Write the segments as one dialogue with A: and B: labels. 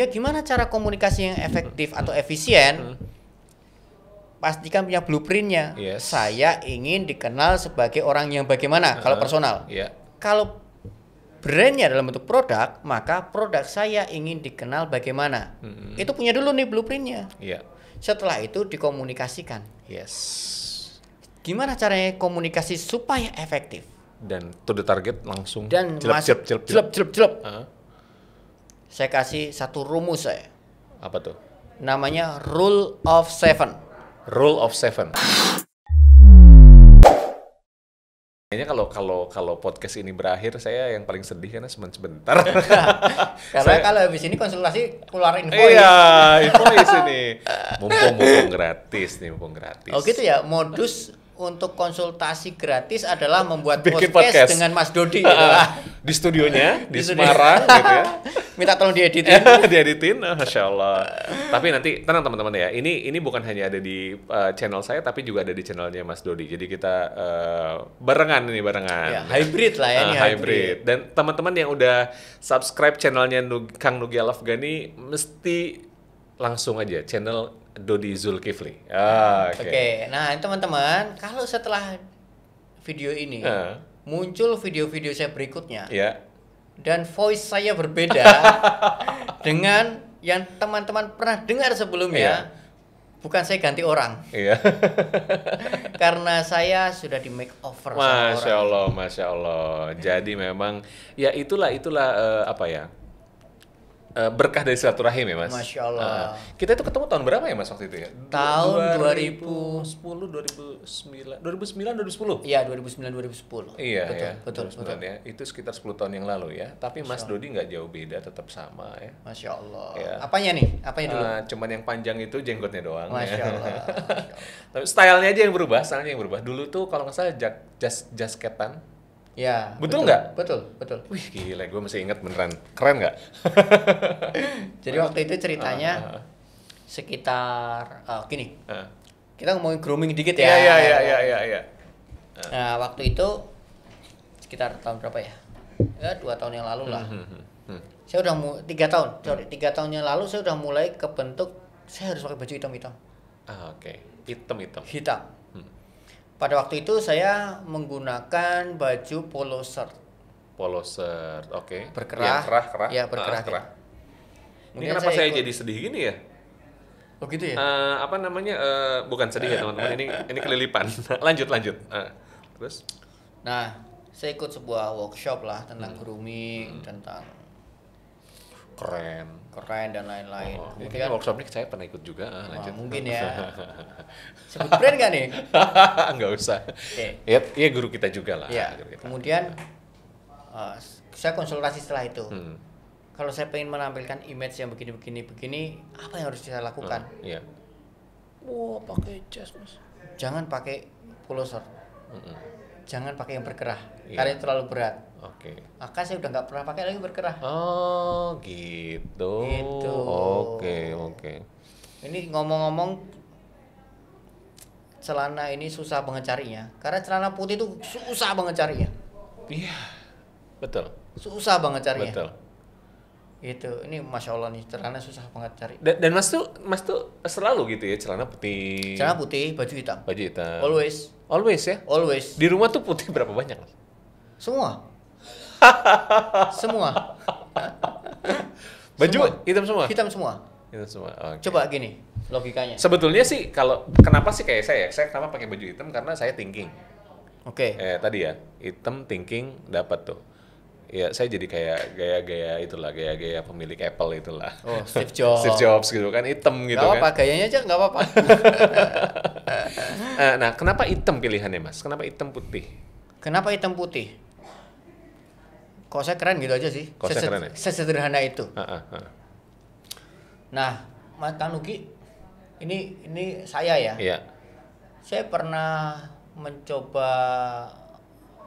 A: ya gimana cara komunikasi yang efektif atau efisien hmm. pastikan punya blueprintnya yes. saya ingin dikenal sebagai orang yang bagaimana uh, kalau personal yeah. kalau brandnya dalam bentuk produk maka produk saya ingin dikenal bagaimana mm-hmm. itu punya dulu nih blueprintnya yeah. setelah itu dikomunikasikan yes gimana caranya komunikasi supaya efektif
B: dan to the target langsung dan jelep jelep jelep jelep jelep, jelep.
A: Uh saya kasih satu rumus saya. Apa tuh? Namanya
B: Rule of Seven. Rule of Seven. Kayaknya kalau kalau kalau podcast ini berakhir saya yang paling sedih karena cuma sebentar. karena saya, kalau habis ini konsultasi keluar info. Iya, invoice ini. Mumpung mumpung gratis nih, mumpung gratis. Oh gitu ya,
A: modus untuk konsultasi gratis adalah membuat podcast, podcast dengan Mas Dodi gitu
B: di studionya di, di Semarang gitu ya.
A: Minta tolong dieditin. Iya,
B: dieditin, ah, masya Allah. Tapi nanti tenang teman-teman ya, ini ini bukan hanya ada di uh, channel saya tapi juga ada di channelnya Mas Dodi. Jadi kita uh, barengan ini barengan. Ya, hybrid lah ya uh, ini hybrid. hybrid. Dan teman-teman yang udah subscribe channelnya Nug Kang Nugi Al Gani, mesti langsung aja channel Dodi Zulkifli. Ah, hmm, oke. Okay. Okay.
A: Nah, teman-teman, kalau setelah video ini uh. muncul video-video saya berikutnya. Yeah. Dan voice saya berbeda
B: dengan
A: yang teman-teman pernah dengar sebelumnya. Yeah. Bukan saya ganti orang. Iya. Yeah. Karena saya sudah di makeover. Masya sama orang. Allah,
B: Masya Allah. Jadi memang ya itulah itulah uh, apa ya? Eh, berkah dari silaturahim ya mas. Masya Allah. Uh, kita itu ketemu tahun berapa ya mas waktu itu ya? Tahun 2010, 2009, 2009, 2010. Iya 2009, 2010. Iya betul, ya. betul, betul. Ya. Itu sekitar 10 tahun yang lalu ya. Tapi Masya mas Dodi nggak jauh beda, tetap sama ya. Masya Allah. Ya. Apanya nih? Apanya dulu? Uh, cuman yang panjang itu jenggotnya doang. Masya Allah. Ya. Masya Allah. Tapi stylenya aja yang berubah, stylenya yang berubah. Dulu tuh kalau nggak salah jak, jas jasketan Ya. Betul nggak? Betul, betul, Wih gila, gue masih ingat beneran. Keren nggak?
A: Jadi waktu itu ceritanya uh, uh. sekitar uh, gini. Uh. Kita ngomongin grooming dikit ya. Iya iya iya iya iya. iya. Nah waktu itu sekitar tahun berapa ya? Ya dua tahun yang lalu lah. Hmm, hmm, hmm. hmm, hmm. Saya udah tiga tahun, hmm. sorry tiga tahun yang lalu saya udah mulai kebentuk saya harus pakai baju hitam hitam.
B: Ah, Oke, okay. hitam hitam. Hitam
A: pada waktu itu saya menggunakan baju polo shirt.
B: Polo shirt, oke. Okay. Iya, berkerah. Ya, kerah, kerah. Iya, ah, berkerah. Ah, kerah. Ya. Ini kenapa saya, saya jadi sedih gini ya? Oh gitu ya? Uh, apa namanya? Uh, bukan sedih ya eh, teman-teman. Ini ini kelilipan. lanjut lanjut. Uh,
A: terus? Nah, saya ikut sebuah workshop lah tentang hmm. grooming, hmm. tentang
B: keren keren dan lain-lain. Oh, Kemudian, gitu ini workshop ini saya pernah ikut juga. Oh, lanjut. mungkin ya. Sebut brand gak nih? nggak usah. Okay. Ya, ya, guru kita juga lah. Ya. kita.
A: Kemudian uh, saya konsultasi setelah itu. Hmm. Kalau saya pengen menampilkan image yang begini-begini, begini, apa yang harus saya lakukan?
B: Hmm, yeah. Iya. wow, pakai jas mas.
A: Jangan pakai pullover. Hmm. Jangan pakai yang berkerah. Yeah. Karena terlalu berat Oke. Okay. Maka saya udah nggak pernah pakai lagi berkerah.
B: Oh, gitu. Gitu. Oke, okay, oke. Okay.
A: Ini ngomong-ngomong celana ini susah banget carinya. Karena celana putih itu susah banget carinya. Iya. Betul. Susah banget carinya. Betul. Gitu. Ini masya Allah nih celana susah banget cari.
B: Dan, dan Mas tuh Mas tuh selalu gitu ya celana putih. Celana putih, baju hitam. Baju hitam. Always. Always ya? Always. Di rumah tuh putih berapa banyak? Semua.
A: semua.
B: Baju semua. hitam semua. Hitam semua. Hitam semua. Okay. Coba gini logikanya. Sebetulnya sih kalau kenapa sih kayak saya? Ya? Saya kenapa pakai baju hitam karena saya thinking. Oke. Okay. Eh tadi ya, hitam thinking dapat tuh. Ya, saya jadi kayak gaya-gaya itulah, gaya-gaya pemilik Apple itulah. Oh, Steve Jobs. Steve Jobs gitu kan, hitam gitu apa, kan. apa apa, gayanya aja nggak apa-apa. Eh, nah, kenapa hitam pilihannya, Mas? Kenapa hitam putih?
A: Kenapa hitam putih? kok saya keren gitu aja sih kok saya keren ya? sesederhana itu Ha, ha, ha. nah mas Tanuki ini ini saya ya Iya. saya pernah mencoba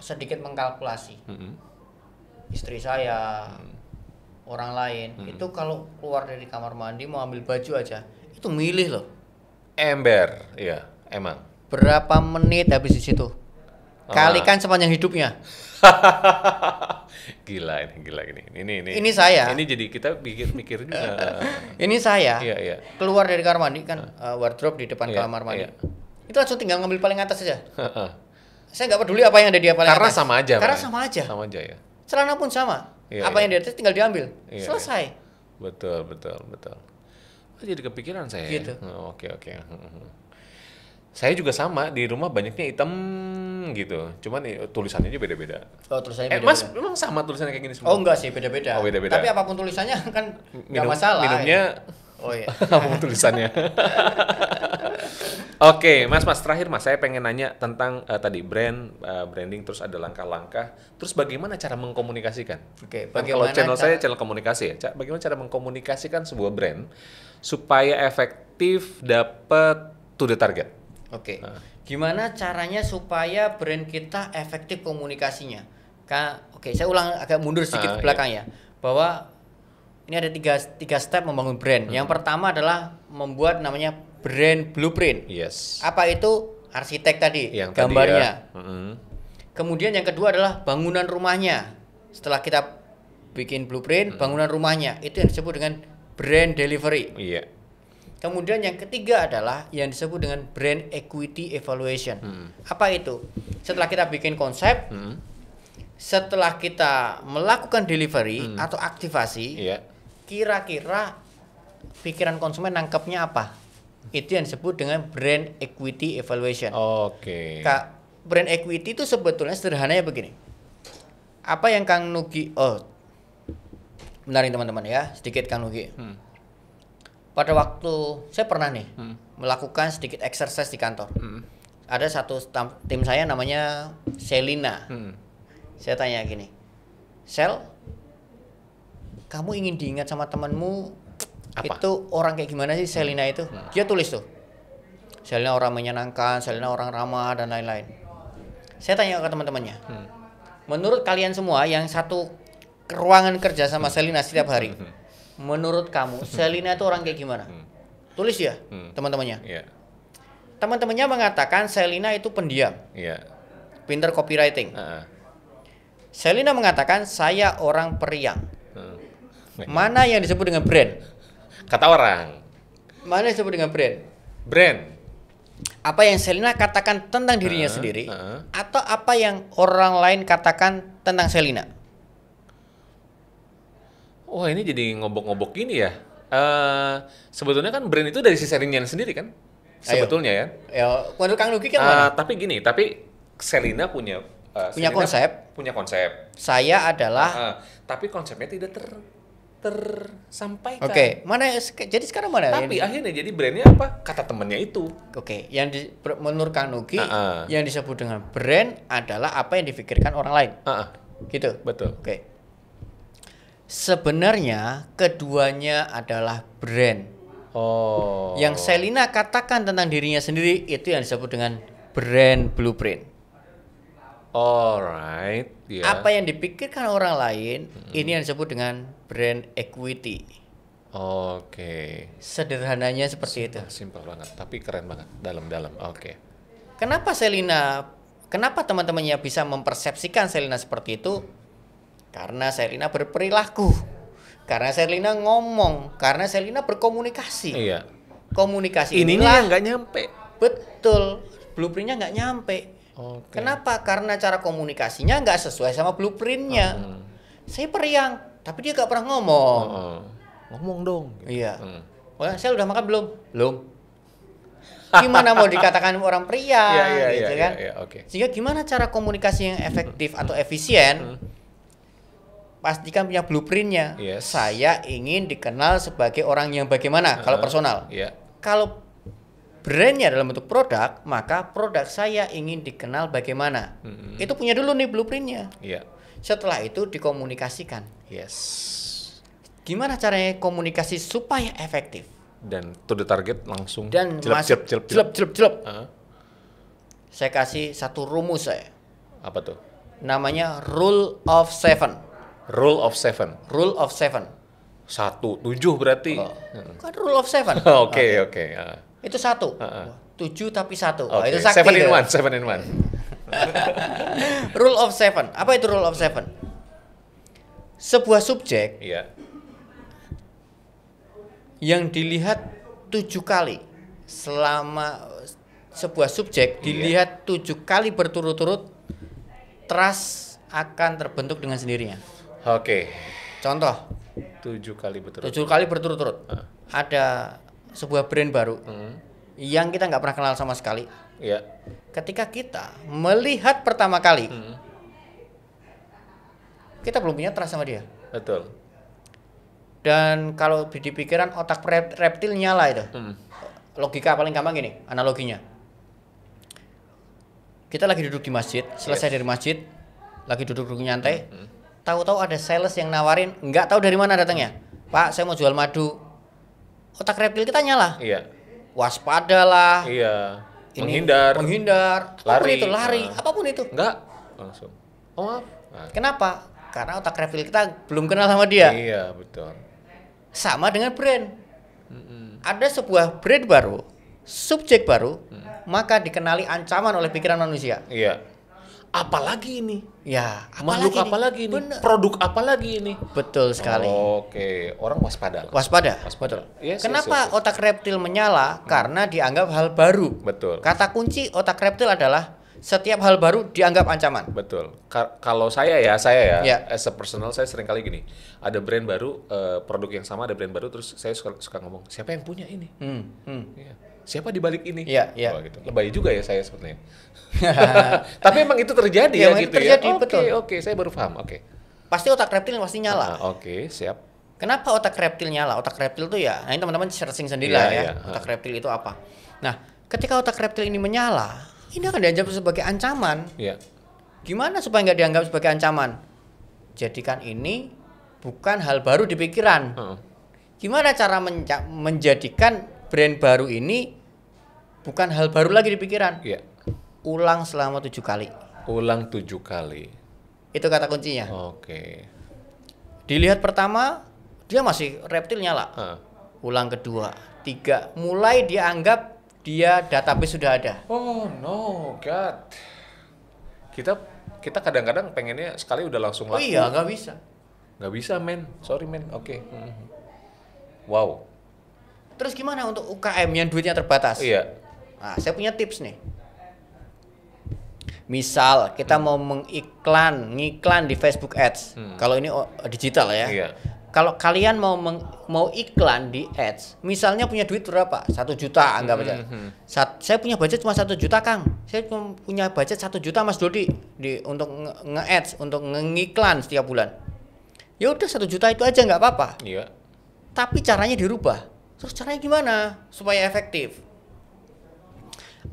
A: sedikit mengkalkulasi mm -hmm. istri saya mm -hmm. orang lain mm -hmm. itu kalau keluar dari kamar mandi mau ambil baju aja itu milih
B: loh ember iya, emang
A: berapa menit habis di situ Ah. Kalikan sepanjang hidupnya.
B: gila ini, gila ini. Ini ini. Ini ini saya. Ini jadi kita pikir mikir juga. Eh, ini saya. Iya, iya.
A: Keluar dari kamar mandi kan uh, wardrobe di depan iya, kamar mandi. Iya. Itu langsung tinggal ngambil paling atas saja. saya nggak peduli apa yang ada di paling Karena atas. sama aja. Karena ya? sama aja. Sama aja ya. Celana pun sama. Iya, apa iya. yang di atas tinggal diambil. Iya, iya. Selesai. Iya.
B: Betul, betul, betul. jadi kepikiran saya. Ya? Gitu. Oke, oh, oke. Okay, okay saya juga sama di rumah banyaknya item gitu cuman eh, tulisannya juga beda-beda oh tulisannya eh, beda-beda mas memang sama tulisannya kayak gini semua oh enggak sih beda-beda oh beda-beda tapi apapun
A: tulisannya kan nggak masalah minumnya
B: oh iya apapun tulisannya Oke, okay, Mas Mas terakhir Mas saya pengen nanya tentang uh, tadi brand uh, branding terus ada langkah-langkah, terus bagaimana cara mengkomunikasikan? Oke, okay, bagaimana kalau channel saya channel komunikasi ya. Cak, bagaimana cara mengkomunikasikan sebuah brand supaya efektif dapat to the target? Oke. Okay. Nah.
A: Gimana caranya supaya brand kita efektif komunikasinya? Oke, okay, saya ulang agak mundur sedikit ah, ke iya. belakang iya. ya. Bahwa ini ada tiga tiga step membangun brand. Hmm. Yang pertama adalah membuat namanya brand blueprint. Yes. Apa itu arsitek tadi? Yang gambarnya. Tadi ya. hmm. Kemudian yang kedua adalah bangunan rumahnya. Setelah kita bikin blueprint, hmm. bangunan rumahnya itu yang disebut dengan brand delivery. Iya. Yeah Kemudian yang ketiga adalah yang disebut dengan brand equity evaluation. Hmm. Apa itu? Setelah kita bikin konsep, hmm. setelah kita melakukan delivery hmm. atau aktivasi, kira kira-kira pikiran konsumen nangkepnya apa? Itu yang disebut dengan brand equity evaluation. Oke. Okay. Kak, brand equity itu sebetulnya sederhananya begini. Apa yang Kang Nugi oh menarik teman-teman ya, sedikit Kang Nugi. Hmm pada waktu saya pernah nih hmm. melakukan sedikit exercise di kantor. Hmm. Ada satu tim saya namanya Selina. Hmm. Saya tanya gini, Sel, kamu ingin diingat sama temanmu Apa? itu orang kayak gimana sih Selina itu? Hmm. Dia tulis tuh, Selina orang menyenangkan, Selina orang ramah dan lain-lain. Saya tanya ke teman-temannya, hmm. menurut kalian semua yang satu ruangan kerja sama hmm. Selina setiap hari. Hmm menurut kamu hmm. Selina itu orang kayak gimana? Hmm. Tulis ya hmm. teman-temannya. Yeah. Teman-temannya mengatakan Selina itu pendiam, yeah. pinter copywriting. Uh-uh. Selina mengatakan saya orang periang. Hmm. Mana yang disebut dengan brand?
B: Kata orang.
A: Mana yang disebut dengan brand? Brand. Apa yang Selina katakan tentang dirinya uh, sendiri,
B: uh. atau
A: apa yang orang lain katakan tentang Selina?
B: Wah ini jadi ngobok-ngobok gini ya. Uh, sebetulnya kan brand itu dari si Selinian sendiri kan? Sebetulnya Ayo. ya. Ya, menurut Kang Luki kan uh, Tapi gini, tapi Selina punya uh, punya Selina kan konsep. Punya konsep. Saya adalah. Uh, uh, tapi konsepnya tidak ter
A: tersampaikan. Oke, okay. mana jadi sekarang mana? Tapi ini? akhirnya
B: jadi brandnya apa?
A: Kata temennya itu. Oke, okay. yang di, menurut Kang Nuki, uh -uh. yang disebut dengan brand adalah apa yang difikirkan orang lain. Uh -uh. Gitu. Betul. Oke. Okay. Sebenarnya keduanya adalah brand. Oh. Yang Selina katakan tentang dirinya sendiri itu yang disebut dengan brand blueprint. Alright. Yeah. Apa yang dipikirkan orang lain hmm. ini yang disebut dengan brand equity. Oke. Okay. Sederhananya seperti simple, itu. Simpel
B: banget, tapi keren banget dalam-dalam. Oke. Okay.
A: Kenapa Selina? Kenapa teman-temannya bisa mempersepsikan Selina seperti itu? Hmm. Karena Selina berperilaku. Karena Selina ngomong, karena Selina berkomunikasi. Iya. Komunikasi ininya nggak nyampe. Betul. Blueprintnya nggak nyampe. Okay. Kenapa? Karena cara komunikasinya nggak sesuai sama blueprintnya. Uh-huh. Saya periang, tapi dia nggak pernah ngomong. Uh-huh. Ngomong dong. Iya. Uh-huh. Wah, saya udah makan belum? Belum. Gimana mau dikatakan orang pria, yeah, yeah, gitu yeah, kan? Yeah, yeah, okay. Sehingga gimana cara komunikasi yang efektif atau efisien? Hmm pastikan punya blueprintnya. Yes. Saya ingin dikenal sebagai orang yang bagaimana uh, kalau personal. Yeah. Kalau brandnya dalam bentuk produk, maka produk saya ingin dikenal bagaimana. Mm -hmm. Itu punya dulu nih blueprintnya. Yeah. Setelah itu dikomunikasikan. Yes. Gimana caranya komunikasi supaya efektif?
B: Dan to the target langsung.
A: Dan jelep, jelep, jelep, jelep, jelep, jelep. Uh. Saya kasih satu rumus saya. Apa tuh? Namanya rule of seven.
B: Rule of seven. Rule of seven. Satu tujuh berarti. Oh. Hmm.
A: Kan rule of seven. Oke ah. oke. Okay.
B: Okay. Uh. Itu satu. Uh -uh.
A: Tujuh tapi satu. Okay. Oh, itu sakti. Seven in one. Seven in one. rule of seven. Apa itu rule of seven? Sebuah subjek yeah. yang dilihat tujuh kali selama sebuah subjek iya. dilihat tujuh kali berturut-turut, trust akan terbentuk dengan
B: sendirinya. Oke. Contoh. Tujuh kali berturut. Tujuh kali
A: berturut-turut. Uh. Ada sebuah brand baru hmm. yang kita nggak pernah kenal sama sekali. Iya. Yeah. Ketika kita melihat pertama kali, hmm. kita belum punya trust sama dia. Betul. Dan kalau di pikiran otak reptil nyala itu. Hmm. Logika paling gampang gini, analoginya. Kita lagi duduk di masjid, selesai yes. dari masjid, lagi duduk-duduk nyantai, hmm tahu-tahu ada sales yang nawarin nggak tahu dari mana datangnya pak saya mau jual madu otak reptil kita nyala iya waspadalah
B: iya ini, menghindar menghindar apapun itu lari nah. apapun itu nggak langsung oh maaf nah.
A: kenapa karena otak reptil kita belum
B: kenal sama dia iya betul
A: sama dengan brand mm ada sebuah brand baru subjek baru mm. maka dikenali ancaman oleh pikiran manusia
B: iya apalagi ini?
A: Ya, apalagi makhluk ini? apalagi ini? Produk apalagi ini? Betul sekali. Oh, Oke, okay. orang waspada. Lah. Waspada. Waspada. Yes, iya, iya, Kenapa yes, yes, yes. otak reptil menyala? Hmm. Karena dianggap hal baru. Betul. Kata kunci otak reptil adalah setiap hal baru dianggap
B: ancaman. Betul. Ka kalau saya ya, saya ya, yeah. as a personal saya sering kali gini. Ada brand baru, uh, produk yang sama ada brand baru, terus saya suka, suka ngomong, siapa yang punya ini? Hmm. Hmm. Yeah siapa di balik ini? Iya, iya. Oh, gitu. Lebay juga ya saya sebenarnya. Tapi emang itu terjadi iya, ya, gitu ya gitu terjadi, ya. Oke, okay, oke, okay, saya baru paham. Oke. Okay. Pasti otak reptil pasti nyala. Uh, oke, okay, siap.
A: Kenapa otak reptil nyala? Otak reptil tuh ya, nah ini teman-teman searching sendiri iya, lah ya. Yeah, otak reptil itu apa? Nah, ketika otak reptil ini menyala, ini akan dianggap sebagai ancaman. Iya. Gimana supaya nggak dianggap sebagai ancaman? Jadikan ini bukan hal baru di pikiran. Uh. Gimana cara menjadikan brand baru ini bukan hal baru lagi di pikiran. Iya. Ulang selama tujuh kali. Ulang tujuh kali. Itu kata kuncinya. Oke. Dilihat pertama dia masih reptil nyala. Uh. Ulang kedua, tiga, mulai dia anggap
B: dia database sudah ada. Oh no, God. Kita kita kadang-kadang pengennya sekali udah langsung oh laku. Oh iya, nggak bisa. Nggak bisa, men. Sorry, men. Oke. Okay. Mhm. Wow,
A: Terus gimana untuk UKM yang duitnya terbatas? Iya. Nah, saya punya tips nih. Misal kita hmm. mau mengiklan, ngiklan di Facebook Ads. Hmm. Kalau ini oh, digital ya. Iya. Kalau kalian mau meng, mau iklan di ads, misalnya punya duit berapa? Satu juta hmm, anggap aja. Hmm, hmm. Sat, saya punya budget cuma satu juta kang. Saya cuma punya budget satu juta mas Dodi di untuk nge ads, untuk nge ngiklan setiap bulan. Ya udah satu juta itu aja nggak apa-apa. Iya. Tapi caranya dirubah Terus caranya gimana supaya efektif?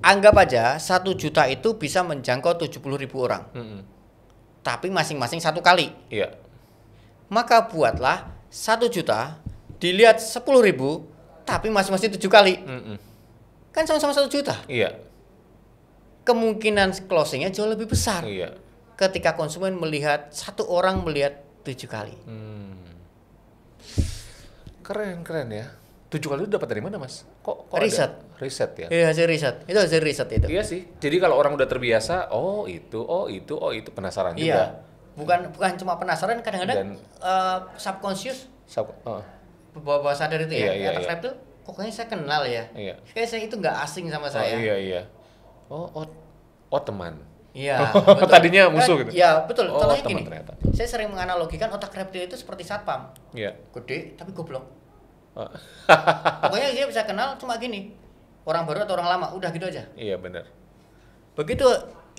A: Anggap aja satu juta itu bisa menjangkau tujuh puluh ribu orang. Hmm. Tapi masing-masing satu kali. Iya. Maka buatlah satu juta dilihat sepuluh ribu tapi masing-masing tujuh kali. Hmm. Kan sama-sama satu juta. Iya. Kemungkinan closingnya jauh lebih besar. Iya. Ketika konsumen melihat satu orang melihat tujuh kali.
B: Hmm. Keren keren ya tujuh kali itu dapat dari mana mas? Kok, kok riset? Ada? Riset ya? Iya hasil riset, itu hasil riset itu. Iya sih, jadi kalau orang udah terbiasa, oh itu, oh itu, oh itu penasaran iya. juga.
A: Bukan bukan cuma penasaran, kadang-kadang Dan, uh, subconscious, sub, uh. Oh. bawa bawah sadar itu iya, ya, iya, iya. reptil, iya. kok kayaknya saya kenal ya, iya. kayaknya saya itu nggak asing sama oh, saya. iya
B: iya, oh oh, oh teman. Iya. Oh, tadinya musuh eh, gitu. Iya, betul. Oh, Contohnya gini. Ternyata.
A: Saya sering menganalogikan otak reptil itu seperti satpam. Iya. Gede tapi goblok Oh. Pokoknya dia bisa kenal cuma gini, orang baru atau orang lama, udah gitu aja.
B: Iya benar. Begitu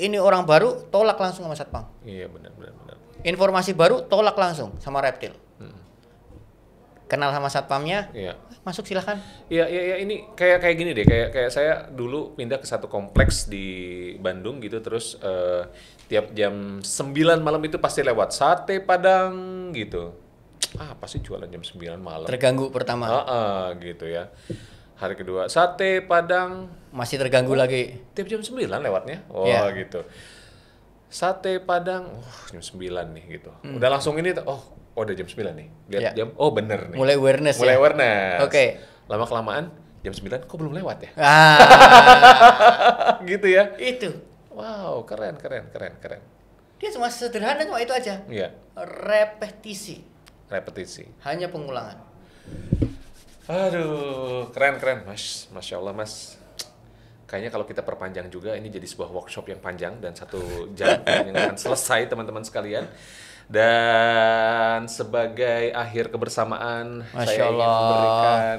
A: ini orang baru, tolak langsung sama satpam.
B: Iya benar benar benar.
A: Informasi baru, tolak langsung sama reptil. Hmm. Kenal sama satpamnya, iya. masuk silahkan.
B: Iya iya iya ini kayak kayak gini deh, kayak kayak saya dulu pindah ke satu kompleks di Bandung gitu, terus uh, tiap jam 9 malam itu pasti lewat sate padang gitu apa sih jualan jam 9 malam? Terganggu pertama. Ah, ah, gitu ya. Hari kedua sate Padang masih terganggu oh, lagi. Tiap jam 9 lewatnya. Oh, yeah. gitu. Sate Padang, oh, jam 9 nih gitu. Hmm. Udah langsung ini oh, oh udah jam 9 nih. Lihat yeah. jam, oh bener nih. Mulai awareness Mulai ya? awareness. Oke. Okay. Lama kelamaan jam 9 kok belum lewat ya? Ah. gitu ya. Itu. Wow, keren keren keren keren.
A: Dia cuma sederhana cuma itu aja. Iya. Repetisi repetisi hanya pengulangan
B: aduh keren keren mas masya allah mas kayaknya kalau kita perpanjang juga ini jadi sebuah workshop yang panjang dan satu jam yang akan selesai teman-teman sekalian dan sebagai akhir kebersamaan Masya saya Allah. ingin memberikan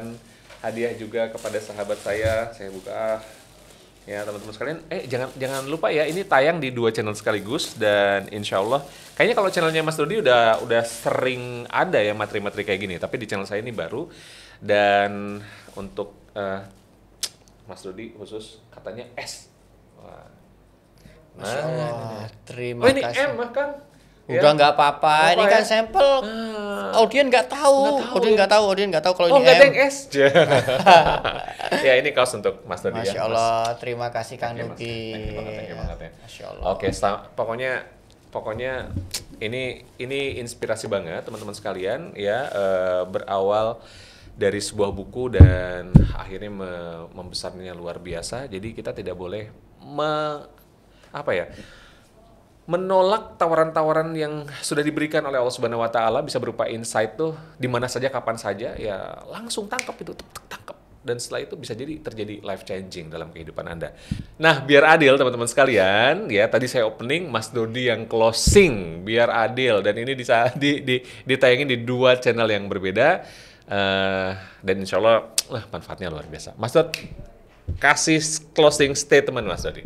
B: hadiah juga kepada sahabat saya saya buka ya teman-teman sekalian eh jangan jangan lupa ya ini tayang di dua channel sekaligus dan insya Allah kayaknya kalau channelnya Mas Dodi udah udah sering ada ya materi-materi kayak gini tapi di channel saya ini baru dan untuk uh, Mas Dodi khusus katanya S Wah. Nah. Masya Allah, nah. terima oh, ini kasih. M, kan? udah ya. nggak kan ya. apa-apa ini ya? kan
A: sampel uh, ah. audien nggak tahu audien nggak tahu audien ya. nggak tahu kalau oh, ini M
B: ya ini kaos untuk Mas Dodi ya, Masya Allah
A: mas. terima kasih Kang Dodi Masya Allah oke
B: pokoknya pokoknya ini ini inspirasi banget teman-teman sekalian ya uh, berawal dari sebuah buku dan akhirnya me membesarnya luar biasa jadi kita tidak boleh me apa ya menolak tawaran-tawaran yang sudah diberikan oleh Allah Subhanahu wa taala bisa berupa insight tuh di mana saja kapan saja ya langsung tangkap itu tangkap dan setelah itu bisa jadi terjadi life changing dalam kehidupan Anda. Nah, biar adil teman-teman sekalian, ya tadi saya opening Mas Dodi yang closing, biar adil dan ini di di ditayangin di dua channel yang berbeda. Uh, dan insya Allah uh, manfaatnya luar biasa. Mas Dodi kasih closing statement Mas Dodi.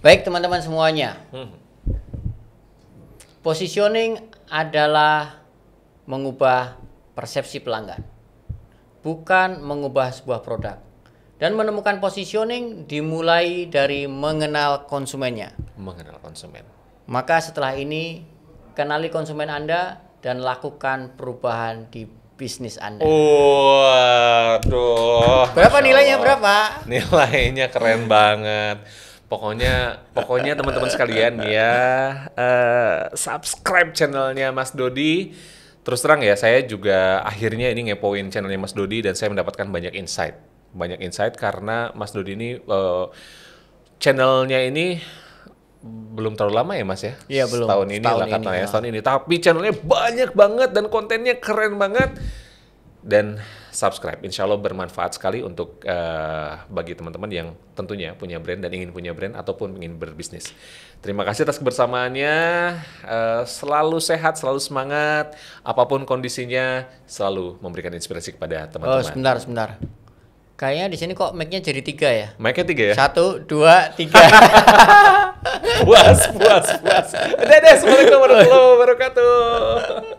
A: Baik teman-teman semuanya, hmm. Positioning adalah mengubah persepsi pelanggan, bukan mengubah sebuah produk. Dan menemukan positioning dimulai dari mengenal konsumennya.
B: Mengenal konsumen.
A: Maka setelah ini kenali konsumen Anda dan lakukan perubahan di
B: bisnis Anda. Waduh. Oh, berapa nilainya
A: berapa?
B: Nilainya keren banget. Pokoknya pokoknya teman-teman sekalian ya uh, subscribe channelnya Mas Dodi. Terus terang ya, saya juga akhirnya ini ngepoin channelnya Mas Dodi dan saya mendapatkan banyak insight. Banyak insight karena Mas Dodi ini uh, channelnya ini belum terlalu lama ya mas ya? ya belum. Setahun ini setahun lah katanya, ini, ya. setahun ah. ini. Tapi channelnya banyak banget dan kontennya keren banget dan subscribe. Insya Allah bermanfaat sekali untuk uh, bagi teman-teman yang tentunya punya brand dan ingin punya brand ataupun ingin berbisnis. Terima kasih atas kebersamaannya. Uh, selalu sehat, selalu semangat. Apapun kondisinya, selalu memberikan inspirasi kepada teman-teman. Oh, sebentar, sebentar.
A: Kayaknya di sini kok mic-nya jadi tiga
B: ya? Mic-nya tiga ya? Satu, dua, tiga. puas, puas, puas. Dede, Assalamualaikum warahmatullahi wabarakatuh.